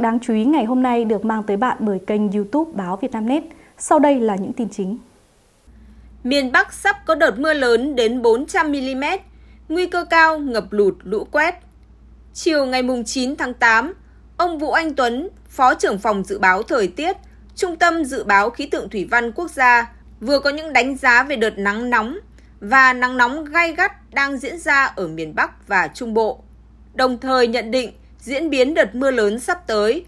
đáng chú ý ngày hôm nay được mang tới bạn bởi kênh YouTube báo Vietnamnet. Sau đây là những tin chính. Miền Bắc sắp có đợt mưa lớn đến 400 mm, nguy cơ cao ngập lụt, lũ quét. Chiều ngày 9 tháng 8, ông Vũ Anh Tuấn, Phó trưởng phòng dự báo thời tiết, Trung tâm dự báo khí tượng thủy văn quốc gia vừa có những đánh giá về đợt nắng nóng và nắng nóng gay gắt đang diễn ra ở miền Bắc và Trung Bộ. Đồng thời nhận định diễn biến đợt mưa lớn sắp tới.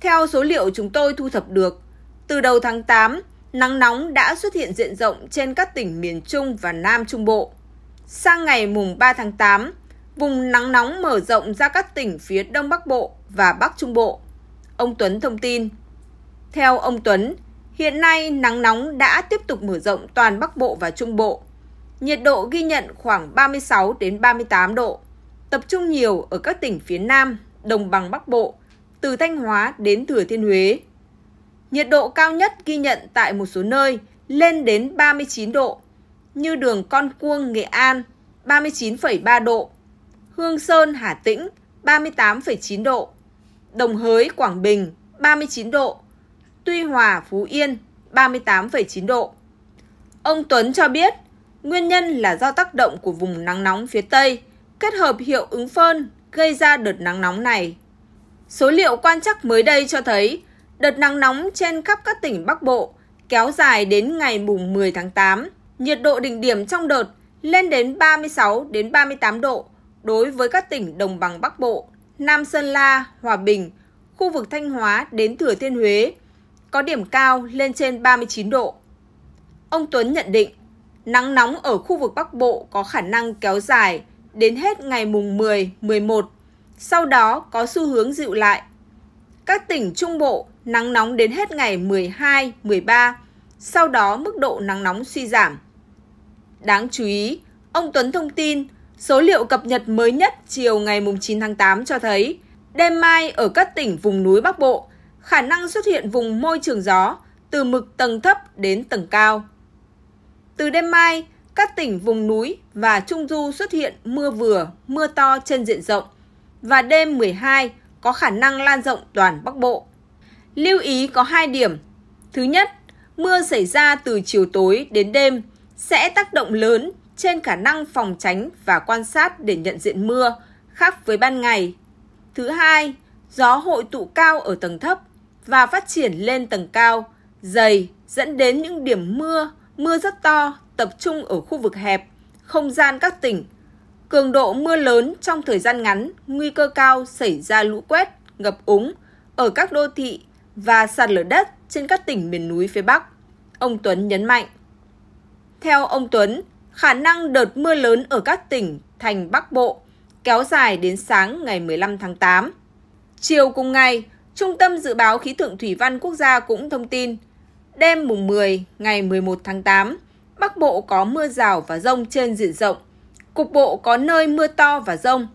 Theo số liệu chúng tôi thu thập được, từ đầu tháng 8, nắng nóng đã xuất hiện diện rộng trên các tỉnh miền Trung và Nam Trung Bộ. Sang ngày mùng 3 tháng 8, vùng nắng nóng mở rộng ra các tỉnh phía Đông Bắc Bộ và Bắc Trung Bộ. Ông Tuấn thông tin. Theo ông Tuấn, hiện nay nắng nóng đã tiếp tục mở rộng toàn Bắc Bộ và Trung Bộ. Nhiệt độ ghi nhận khoảng 36 đến 38 độ, tập trung nhiều ở các tỉnh phía Nam đồng bằng Bắc Bộ, từ Thanh Hóa đến Thừa Thiên Huế. Nhiệt độ cao nhất ghi nhận tại một số nơi lên đến 39 độ, như đường Con Cuông, Nghệ An 39,3 độ, Hương Sơn, Hà Tĩnh 38,9 độ, Đồng Hới, Quảng Bình 39 độ, Tuy Hòa, Phú Yên 38,9 độ. Ông Tuấn cho biết, nguyên nhân là do tác động của vùng nắng nóng phía Tây kết hợp hiệu ứng phơn gây ra đợt nắng nóng này. Số liệu quan trắc mới đây cho thấy đợt nắng nóng trên khắp các tỉnh Bắc Bộ kéo dài đến ngày mùng 10 tháng 8, nhiệt độ đỉnh điểm trong đợt lên đến 36 đến 38 độ đối với các tỉnh đồng bằng Bắc Bộ, Nam Sơn La, Hòa Bình, khu vực Thanh Hóa đến Thừa Thiên Huế có điểm cao lên trên 39 độ. Ông Tuấn nhận định, nắng nóng ở khu vực Bắc Bộ có khả năng kéo dài đến hết ngày mùng 10, 11. Sau đó có xu hướng dịu lại. Các tỉnh Trung Bộ nắng nóng đến hết ngày 12, 13. Sau đó mức độ nắng nóng suy giảm. Đáng chú ý, ông Tuấn thông tin số liệu cập nhật mới nhất chiều ngày 9 tháng 8 cho thấy đêm mai ở các tỉnh vùng núi Bắc Bộ khả năng xuất hiện vùng môi trường gió từ mực tầng thấp đến tầng cao. Từ đêm mai, các tỉnh vùng núi và Trung Du xuất hiện mưa vừa, mưa to trên diện rộng và đêm 12 có khả năng lan rộng toàn Bắc Bộ. Lưu ý có hai điểm. Thứ nhất, mưa xảy ra từ chiều tối đến đêm sẽ tác động lớn trên khả năng phòng tránh và quan sát để nhận diện mưa, khác với ban ngày. Thứ hai, gió hội tụ cao ở tầng thấp và phát triển lên tầng cao, dày dẫn đến những điểm mưa, mưa rất to tập trung ở khu vực hẹp, không gian các tỉnh. Cường độ mưa lớn trong thời gian ngắn, nguy cơ cao xảy ra lũ quét, ngập úng ở các đô thị và sạt lở đất trên các tỉnh miền núi phía Bắc. Ông Tuấn nhấn mạnh. Theo ông Tuấn, khả năng đợt mưa lớn ở các tỉnh thành Bắc Bộ kéo dài đến sáng ngày 15 tháng 8. Chiều cùng ngày, Trung tâm Dự báo Khí tượng Thủy văn Quốc gia cũng thông tin, đêm mùng 10 ngày 11 tháng 8, Bắc Bộ có mưa rào và rông trên diện rộng. Cục bộ có nơi mưa to và rông.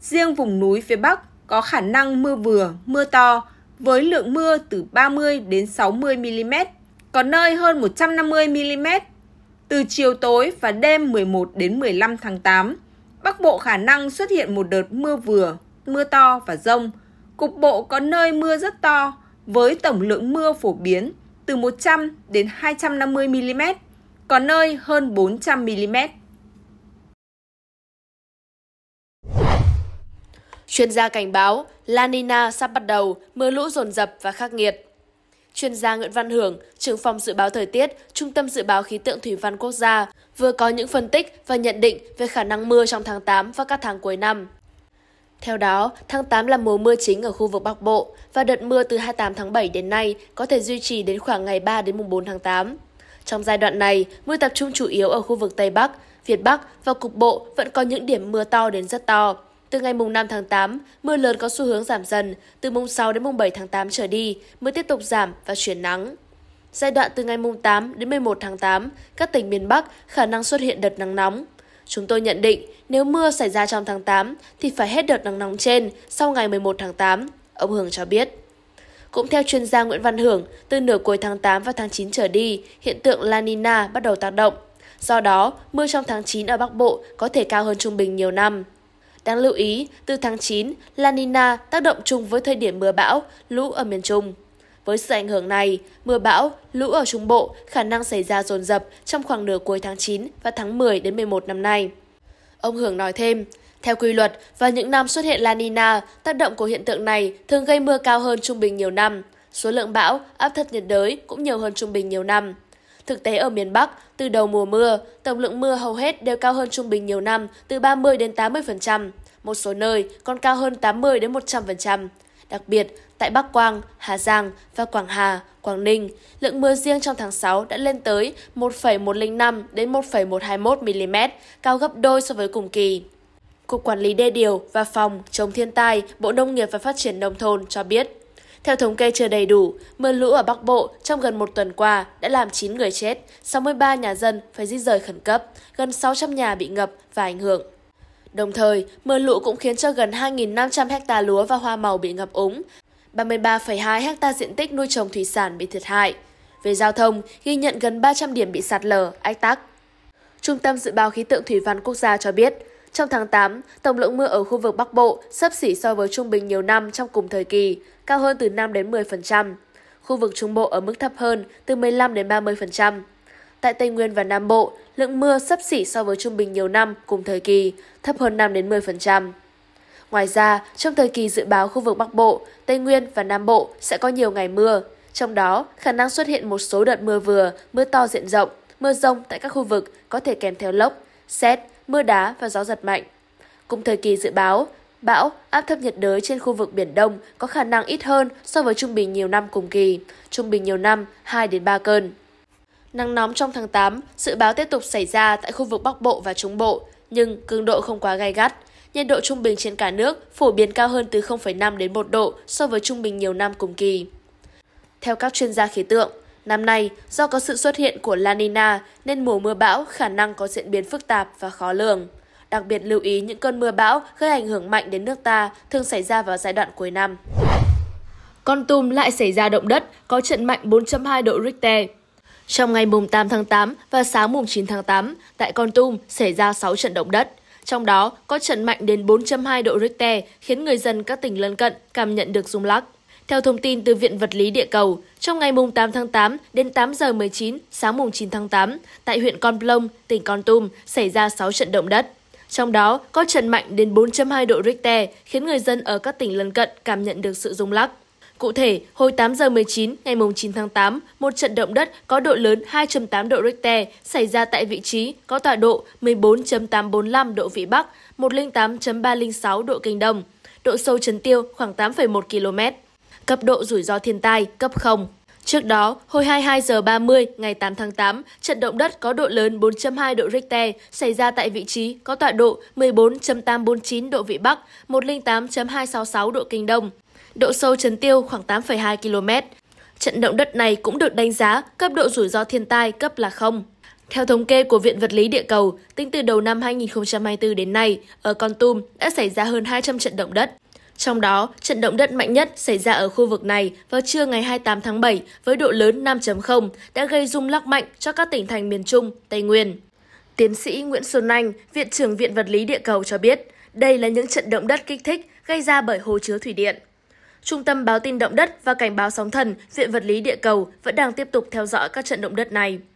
Riêng vùng núi phía Bắc có khả năng mưa vừa, mưa to với lượng mưa từ 30 đến 60 mm, có nơi hơn 150 mm. Từ chiều tối và đêm 11 đến 15 tháng 8, Bắc Bộ khả năng xuất hiện một đợt mưa vừa, mưa to và rông. Cục bộ có nơi mưa rất to với tổng lượng mưa phổ biến từ 100 đến 250 mm có nơi hơn 400 mm. Chuyên gia cảnh báo La Nina sắp bắt đầu, mưa lũ rồn rập và khắc nghiệt. Chuyên gia Nguyễn Văn Hưởng, trưởng phòng dự báo thời tiết, Trung tâm dự báo khí tượng thủy văn quốc gia, vừa có những phân tích và nhận định về khả năng mưa trong tháng 8 và các tháng cuối năm. Theo đó, tháng 8 là mùa mưa chính ở khu vực Bắc Bộ và đợt mưa từ 28 tháng 7 đến nay có thể duy trì đến khoảng ngày 3 đến mùng 4 tháng 8. Trong giai đoạn này, mưa tập trung chủ yếu ở khu vực Tây Bắc, Việt Bắc và cục bộ vẫn có những điểm mưa to đến rất to. Từ ngày mùng 5 tháng 8, mưa lớn có xu hướng giảm dần, từ mùng 6 đến mùng 7 tháng 8 trở đi, mưa tiếp tục giảm và chuyển nắng. Giai đoạn từ ngày mùng 8 đến 11 tháng 8, các tỉnh miền Bắc khả năng xuất hiện đợt nắng nóng. Chúng tôi nhận định nếu mưa xảy ra trong tháng 8 thì phải hết đợt nắng nóng trên sau ngày 11 tháng 8, ông Hường cho biết. Cũng theo chuyên gia Nguyễn Văn Hưởng, từ nửa cuối tháng 8 và tháng 9 trở đi, hiện tượng La Nina bắt đầu tác động. Do đó, mưa trong tháng 9 ở Bắc Bộ có thể cao hơn trung bình nhiều năm. Đáng lưu ý, từ tháng 9, La Nina tác động chung với thời điểm mưa bão, lũ ở miền Trung. Với sự ảnh hưởng này, mưa bão, lũ ở Trung Bộ khả năng xảy ra dồn dập trong khoảng nửa cuối tháng 9 và tháng 10 đến 11 năm nay. Ông Hưởng nói thêm, theo quy luật, vào những năm xuất hiện La Nina, tác động của hiện tượng này thường gây mưa cao hơn trung bình nhiều năm. Số lượng bão, áp thấp nhiệt đới cũng nhiều hơn trung bình nhiều năm. Thực tế ở miền Bắc, từ đầu mùa mưa, tổng lượng mưa hầu hết đều cao hơn trung bình nhiều năm từ 30 đến 80%, một số nơi còn cao hơn 80 đến 100%. Đặc biệt, tại Bắc Quang, Hà Giang và Quảng Hà, Quảng Ninh, lượng mưa riêng trong tháng 6 đã lên tới 1,105 đến 1,121 mm, cao gấp đôi so với cùng kỳ. Cục Quản lý Đê Điều và Phòng Chống Thiên tai, Bộ Nông nghiệp và Phát triển Nông thôn cho biết. Theo thống kê chưa đầy đủ, mưa lũ ở Bắc Bộ trong gần một tuần qua đã làm 9 người chết, 63 nhà dân phải di rời khẩn cấp, gần 600 nhà bị ngập và ảnh hưởng. Đồng thời, mưa lũ cũng khiến cho gần 2.500 hecta lúa và hoa màu bị ngập úng, 33,2 hecta diện tích nuôi trồng thủy sản bị thiệt hại. Về giao thông, ghi nhận gần 300 điểm bị sạt lở, ách tắc. Trung tâm Dự báo Khí tượng Thủy văn Quốc gia cho biết, trong tháng 8, tổng lượng mưa ở khu vực Bắc Bộ sấp xỉ so với trung bình nhiều năm trong cùng thời kỳ, cao hơn từ 5 đến 10%. Khu vực Trung Bộ ở mức thấp hơn, từ 15 đến 30%. Tại Tây Nguyên và Nam Bộ, lượng mưa sấp xỉ so với trung bình nhiều năm cùng thời kỳ, thấp hơn 5 đến 10%. Ngoài ra, trong thời kỳ dự báo khu vực Bắc Bộ, Tây Nguyên và Nam Bộ sẽ có nhiều ngày mưa, trong đó khả năng xuất hiện một số đợt mưa vừa, mưa to diện rộng, mưa rông tại các khu vực có thể kèm theo lốc, xét, mưa đá và gió giật mạnh. Cùng thời kỳ dự báo, bão, áp thấp nhiệt đới trên khu vực Biển Đông có khả năng ít hơn so với trung bình nhiều năm cùng kỳ, trung bình nhiều năm 2 đến 3 cơn. Nắng nóng trong tháng 8 dự báo tiếp tục xảy ra tại khu vực Bắc Bộ và Trung Bộ, nhưng cường độ không quá gai gắt. Nhiệt độ trung bình trên cả nước phổ biến cao hơn từ 0,5 đến 1 độ so với trung bình nhiều năm cùng kỳ. Theo các chuyên gia khí tượng, Năm nay, do có sự xuất hiện của La Nina nên mùa mưa bão khả năng có diễn biến phức tạp và khó lường. Đặc biệt lưu ý những cơn mưa bão gây ảnh hưởng mạnh đến nước ta thường xảy ra vào giai đoạn cuối năm. Con Tum lại xảy ra động đất, có trận mạnh 4.2 độ Richter. Trong ngày mùng 8 tháng 8 và sáng mùng 9 tháng 8, tại Con Tum xảy ra 6 trận động đất. Trong đó có trận mạnh đến 4.2 độ Richter khiến người dân các tỉnh lân cận cảm nhận được rung lắc. Theo thông tin từ Viện Vật lý Địa cầu, trong ngày 8 tháng 8 đến 8 giờ 19 sáng mùng 9 tháng 8, tại huyện Con Plong, tỉnh Con Tum xảy ra 6 trận động đất. Trong đó có trận mạnh đến 4.2 độ Richter khiến người dân ở các tỉnh lân cận cảm nhận được sự rung lắc. Cụ thể, hồi 8 giờ 19 ngày mùng 9 tháng 8, một trận động đất có độ lớn 2.8 độ Richter xảy ra tại vị trí có tọa độ 14.845 độ Vĩ Bắc, 108.306 độ Kinh Đông, độ sâu chấn tiêu khoảng 8,1 km cấp độ rủi ro thiên tai cấp 0. Trước đó, hồi 22 giờ 30 ngày 8 tháng 8, trận động đất có độ lớn 4.2 độ Richter xảy ra tại vị trí có tọa độ 14.849 độ Vĩ Bắc, 108.266 độ Kinh Đông, độ sâu chấn tiêu khoảng 8,2 km. Trận động đất này cũng được đánh giá cấp độ rủi ro thiên tai cấp là 0. Theo thống kê của Viện Vật lý Địa cầu, tính từ đầu năm 2024 đến nay, ở Con Tum đã xảy ra hơn 200 trận động đất. Trong đó, trận động đất mạnh nhất xảy ra ở khu vực này vào trưa ngày 28 tháng 7 với độ lớn 5.0 đã gây rung lắc mạnh cho các tỉnh thành miền Trung, Tây Nguyên. Tiến sĩ Nguyễn Xuân Anh, Viện trưởng Viện Vật lý Địa cầu cho biết, đây là những trận động đất kích thích gây ra bởi hồ chứa thủy điện. Trung tâm báo tin động đất và cảnh báo sóng thần, Viện Vật lý Địa cầu vẫn đang tiếp tục theo dõi các trận động đất này.